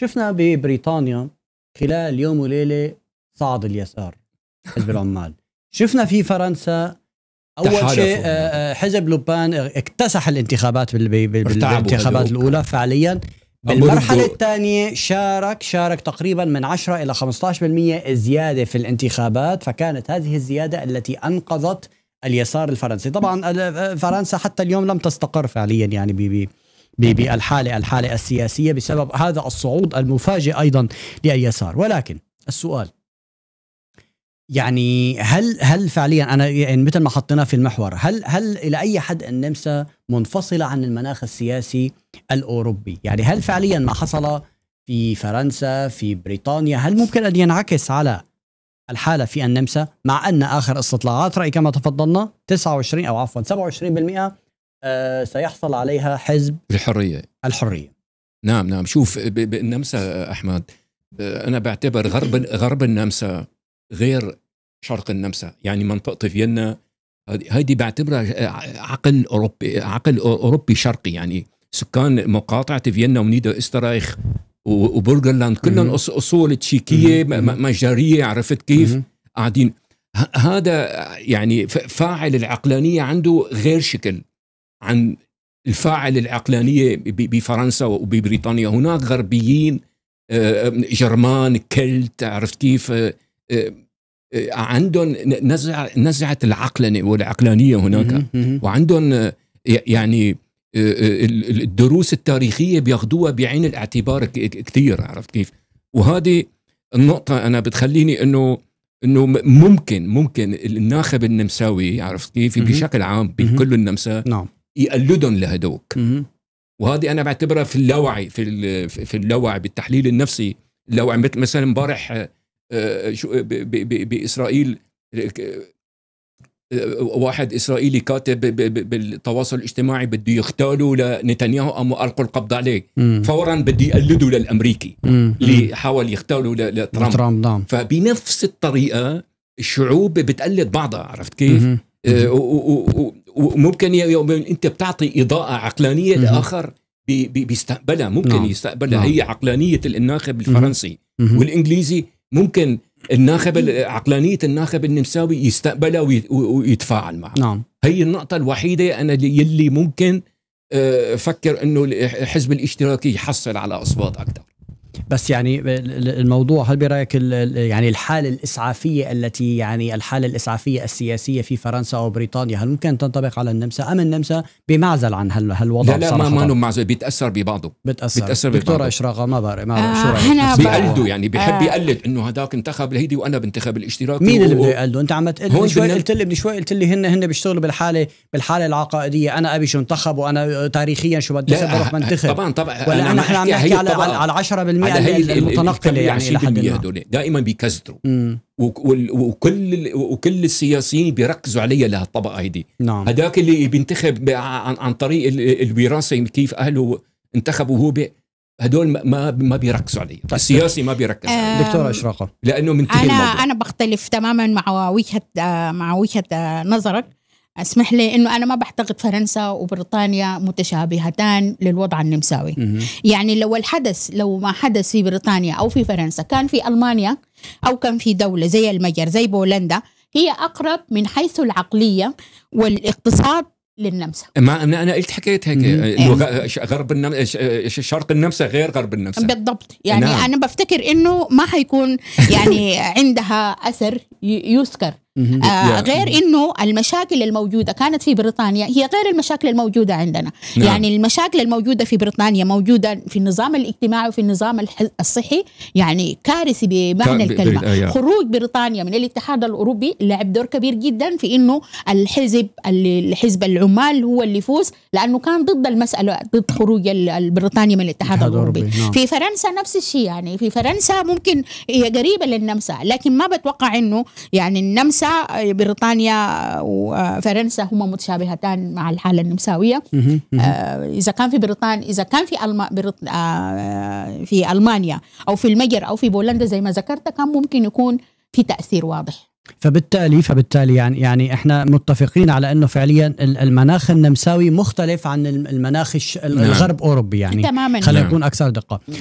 شفنا ببريطانيا خلال يوم وليله صعد اليسار حزب العمال شفنا في فرنسا اول شيء آه، آه، حزب لوبان اكتسح الانتخابات بالانتخابات الاولى فعليا بالمرحله الثانيه شارك شارك تقريبا من 10 الى 15% زياده في الانتخابات فكانت هذه الزياده التي انقذت اليسار الفرنسي طبعا آه، فرنسا حتى اليوم لم تستقر فعليا يعني بي بي بالحالة الحالة السياسية بسبب هذا الصعود المفاجئ أيضا لليسار ولكن السؤال يعني هل هل فعليا انا يعني مثل ما حطيناه في المحور هل هل الى اي حد النمسا منفصله عن المناخ السياسي الاوروبي يعني هل فعليا ما حصل في فرنسا في بريطانيا هل ممكن ان ينعكس على الحاله في النمسا مع ان اخر استطلاعات راي كما تفضلنا 29 او عفوا 27% آه، سيحصل عليها حزب الحريه الحريه نعم نعم شوف بالنمسا احمد آه، انا بعتبر غرب غرب النمسا غير شرق النمسا يعني منطقه فيينا هذه بعتبرها آه، عقل اوروبي عقل اوروبي شرقي يعني سكان مقاطعه فيينا ونيدا استرايخ وبرجرلاند كلهم اصول تشيكيه مجاريه عرفت كيف قاعدين هذا يعني فاعل العقلانيه عنده غير شكل عن الفاعل العقلانية بفرنسا وببريطانيا هناك غربيين آه، آه، جرمان كلت عرفت كيف آه، عندهم نزع نزعة العقلنة والعقلانية هناك وعندهم يعني الدروس التاريخية بياخدوها بعين الاعتبار كثير عرفت كيف وهذه النقطة أنا بتخليني أنه انه ممكن ممكن الناخب النمساوي عرفت كيف بشكل عام بكل النمسا نعم يقلدهم لهدوك وهذه انا بعتبرها في اللاوعي في في اللاوعي بالتحليل النفسي اللاوعي مثل مثلا امبارح آه، باسرائيل آه، واحد اسرائيلي كاتب بالتواصل الاجتماعي بده يغتالوا لنتنياهو او القوا القبض عليه مم. فورا بده يقلده للامريكي اللي حاول يغتاله لترامب ترامب نعم فبنفس الطريقه الشعوب بتقلد بعضها عرفت كيف؟ وممكن انت بتعطي اضاءه عقلانيه لاخر بيستقبلها ممكن نعم. يستقبلها نعم. هي عقلانيه الناخب الفرنسي مم. والانجليزي ممكن الناخب عقلانيه الناخب النمساوي يستقبلها ويتفاعل معها نعم هي النقطه الوحيده انا يلي ممكن آه، فكر انه الحزب الاشتراكي يحصل على اصوات اكثر بس يعني الموضوع هل برايك يعني الحاله الاسعافيه التي يعني الحاله الاسعافيه السياسيه في فرنسا او بريطانيا هل ممكن تنطبق على النمسا ام النمسا بمعزل عن هل هالوضع لا لا ما ما معزل بيتاثر ببعضه بيتأثر, بيتاثر دكتوره اشراق ما بعرف ما آه، شو رايك بيقلدوا يعني بيحب آه. يقلد انه هذاك انتخب الهيدي وانا بنتخب الاشتراكي مين اللي بده يقلده انت عم تقول شوي قلت لي من شوي قلت لي هن هن بيشتغلوا بالحاله بالحاله العقائديه انا ابي شو انتخب وانا تاريخيا شو بدي بروح بنتخب طبعا طبعا ولا احنا عم نحكي على على 10% هي المتنقله يعني لحد ما دائما بيكزدروا وكل وكل السياسيين بيركزوا عليها لهالطبقه هيدي نعم. هذاك اللي بينتخب عن, عن طريق الوراثه يعني كيف اهله انتخبوا هو هدول ما ما بيركزوا علي طيب. السياسي ما بيركز عليه آه، دكتوره اشراقه لانه من انا الموضوع. انا بختلف تماما مع وجهه آه، مع وجهه آه، نظرك اسمح لي انه انا ما بعتقد فرنسا وبريطانيا متشابهتان للوضع النمساوي يعني لو الحدث لو ما حدث في بريطانيا او في فرنسا كان في المانيا او كان في دوله زي المجر زي بولندا هي اقرب من حيث العقليه والاقتصاد للنمسا ما انا قلت حكيت هيك غرب النمسا شرق النمسا غير غرب النمسا بالضبط يعني نعم. انا بفتكر انه ما حيكون يعني عندها اثر يذكر آه غير انه المشاكل الموجوده كانت في بريطانيا هي غير المشاكل الموجوده عندنا نعم. يعني المشاكل الموجوده في بريطانيا موجوده في النظام الاجتماعي وفي النظام الصحي يعني كارثي بمعنى كار... الكلمه آه خروج بريطانيا من الاتحاد الاوروبي لعب دور كبير جدا في انه الحزب الحزب العمال هو اللي يفوز لانه كان ضد المساله ضد خروج بريطانيا من الاتحاد الاوروبي نعم. في فرنسا نفس الشيء يعني في فرنسا ممكن هي قريبه للنمسا لكن ما بتوقع انه يعني النمسا آه، بريطانيا آه، وفرنسا آه، هما متشابهتان مع الحالة النمساوية إذا كان في بريطانيا إذا كان في ألما بريط... في ألمانيا أو في المجر أو في بولندا زي ما ذكرت كان ممكن يكون في تأثير واضح فبالتالي فبالتالي يعني يعني احنا متفقين على انه فعليا المناخ النمساوي مختلف عن المناخ نعم. الغرب اوروبي يعني تماما خلينا نكون نعم. اكثر دقه